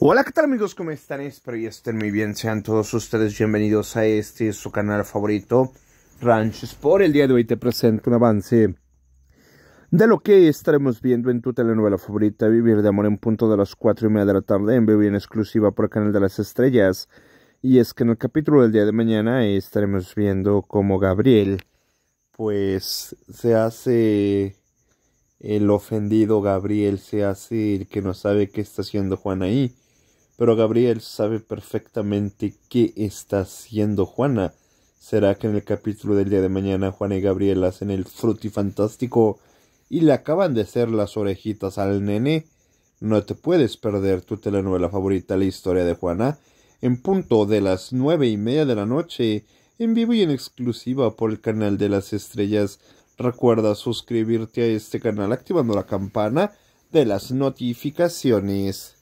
Hola, ¿qué tal amigos? ¿Cómo están? Espero que estén muy bien. Sean todos ustedes bienvenidos a este su canal favorito, Ranch Sport. El día de hoy te presento un avance de lo que estaremos viendo en tu telenovela favorita, Vivir de Amor, en punto de las 4 y media de la tarde, en vivo en exclusiva por el Canal de las Estrellas. Y es que en el capítulo del día de mañana estaremos viendo cómo Gabriel, pues, se hace el ofendido Gabriel se hace el que no sabe qué está haciendo Juan ahí. Pero Gabriel sabe perfectamente qué está haciendo Juana. ¿Será que en el capítulo del día de mañana Juana y Gabriel hacen el frutifantástico y le acaban de hacer las orejitas al nene? No te puedes perder tu telenovela favorita, la historia de Juana, en punto de las nueve y media de la noche, en vivo y en exclusiva por el canal de las estrellas. Recuerda suscribirte a este canal activando la campana de las notificaciones.